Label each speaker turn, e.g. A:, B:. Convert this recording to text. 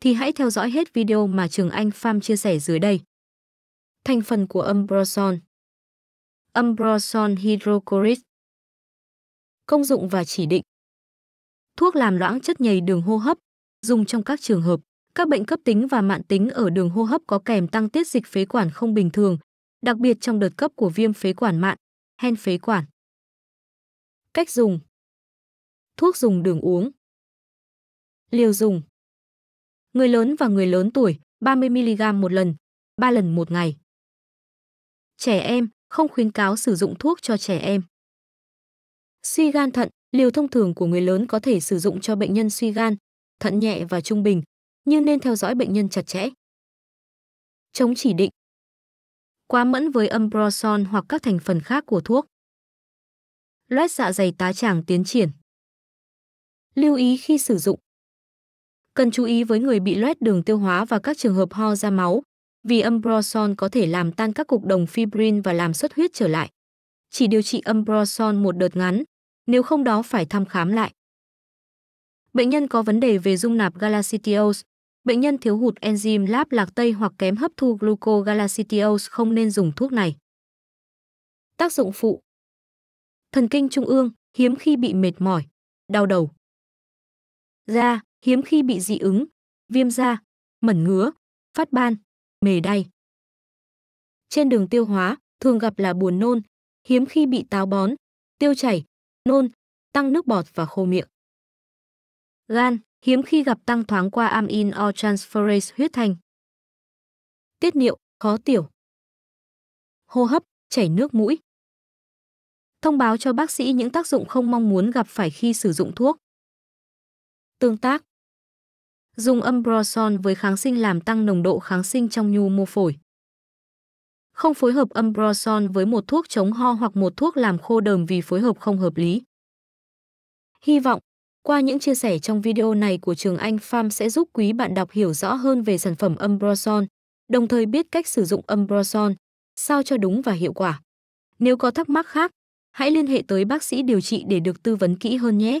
A: thì hãy theo dõi hết video mà Trường Anh Pham chia sẻ dưới đây. Thành phần của Ambroson Ambroson hydrochloride. Công dụng và chỉ định Thuốc làm loãng chất nhầy đường hô hấp, dùng trong các trường hợp các bệnh cấp tính và mạn tính ở đường hô hấp có kèm tăng tiết dịch phế quản không bình thường, đặc biệt trong đợt cấp của viêm phế quản mạn, hen phế quản. Cách dùng Thuốc dùng đường uống Liều dùng người lớn và người lớn tuổi 30mg một lần, 3 lần một ngày. Trẻ em, không khuyến cáo sử dụng thuốc cho trẻ em. Suy gan thận, liều thông thường của người lớn có thể sử dụng cho bệnh nhân suy gan, thận nhẹ và trung bình, nhưng nên theo dõi bệnh nhân chặt chẽ. Chống chỉ định Quá mẫn với ambroson hoặc các thành phần khác của thuốc. Loét dạ dày tá tràng tiến triển Lưu ý khi sử dụng, Cần chú ý với người bị loét đường tiêu hóa và các trường hợp ho ra máu, vì ambroson có thể làm tan các cục đồng fibrin và làm xuất huyết trở lại. Chỉ điều trị ambroson một đợt ngắn, nếu không đó phải thăm khám lại. Bệnh nhân có vấn đề về dung nạp galactose, bệnh nhân thiếu hụt enzyme láp lạc tây hoặc kém hấp thu glucogalactose không nên dùng thuốc này. Tác dụng phụ Thần kinh trung ương, hiếm khi bị mệt mỏi, đau đầu. Da, hiếm khi bị dị ứng, viêm da, mẩn ngứa, phát ban, mề đay. Trên đường tiêu hóa, thường gặp là buồn nôn, hiếm khi bị táo bón, tiêu chảy, nôn, tăng nước bọt và khô miệng. Gan, hiếm khi gặp tăng thoáng qua amin or transferase huyết thanh. Tiết niệu, khó tiểu. Hô hấp, chảy nước mũi. Thông báo cho bác sĩ những tác dụng không mong muốn gặp phải khi sử dụng thuốc. Tương tác Dùng âm với kháng sinh làm tăng nồng độ kháng sinh trong nhu mô phổi. Không phối hợp âm với một thuốc chống ho hoặc một thuốc làm khô đờm vì phối hợp không hợp lý. Hy vọng, qua những chia sẻ trong video này của trường Anh Farm sẽ giúp quý bạn đọc hiểu rõ hơn về sản phẩm âm đồng thời biết cách sử dụng âm sao cho đúng và hiệu quả. Nếu có thắc mắc khác, hãy liên hệ tới bác sĩ điều trị để được tư vấn kỹ hơn nhé.